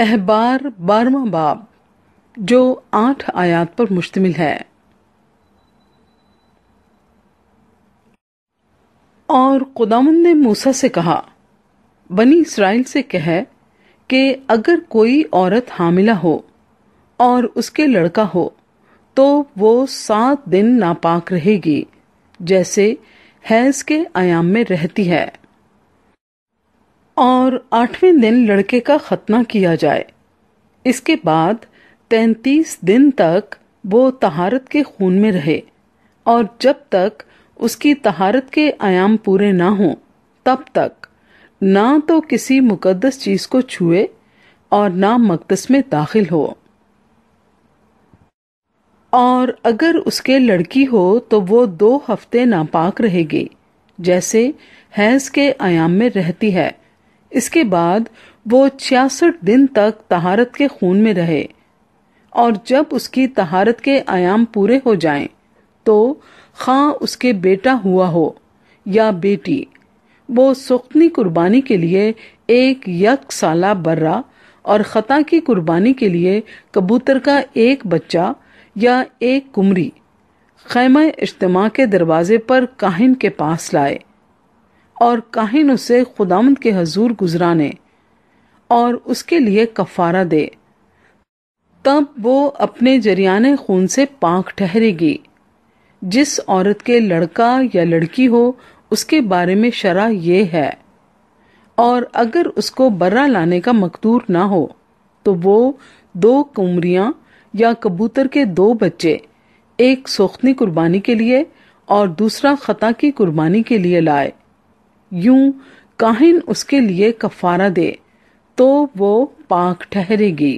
अहबार बारवा बाब जो आठ आयात पर मुश्तमिल है और खुदामन ने मूसा से कहा बनी इसराइल से कह कि अगर कोई औरत हामिला हो और उसके लड़का हो तो वो सात दिन नापाक रहेगी जैसे हैज के आयाम में रहती है और आठवें दिन लड़के का खतना किया जाए इसके बाद तैंतीस दिन तक वो तहारत के खून में रहे और जब तक उसकी तहारत के आयाम पूरे ना हों तब तक ना तो किसी मुक़दस चीज को छुए और ना मकदस में दाखिल हो और अगर उसके लड़की हो तो वो दो हफ्ते नापाक रहेगी जैसे हैज के आयाम में रहती है इसके बाद वो छियासठ दिन तक तहारत के खून में रहे और जब उसकी तहारत के आयाम पूरे हो जाएं, तो खां उसके बेटा हुआ हो या बेटी वो सुखनी कुर्बानी के लिए एक यक साला बर्रा और ख़ता की कुर्बानी के लिए कबूतर का एक बच्चा या एक कुमरी खैम इज्तम के दरवाजे पर काहिन के पास लाए और काहिन उसे खुदामंद के हजूर गुजराने और उसके लिए कफारा दे तब वो अपने जरियाने खून से पाक ठहरेगी जिस औरत के लड़का या लड़की हो उसके बारे में शरा ये है और अगर उसको बर्रा लाने का मकदूर ना हो तो वो दो कुमरियां या कबूतर के दो बच्चे एक सोखनी कुर्बानी के लिए और दूसरा खता की कुर्बानी के लिए लाए यूं काहिन उसके लिए कफारा दे तो वो पाक ठहरेगी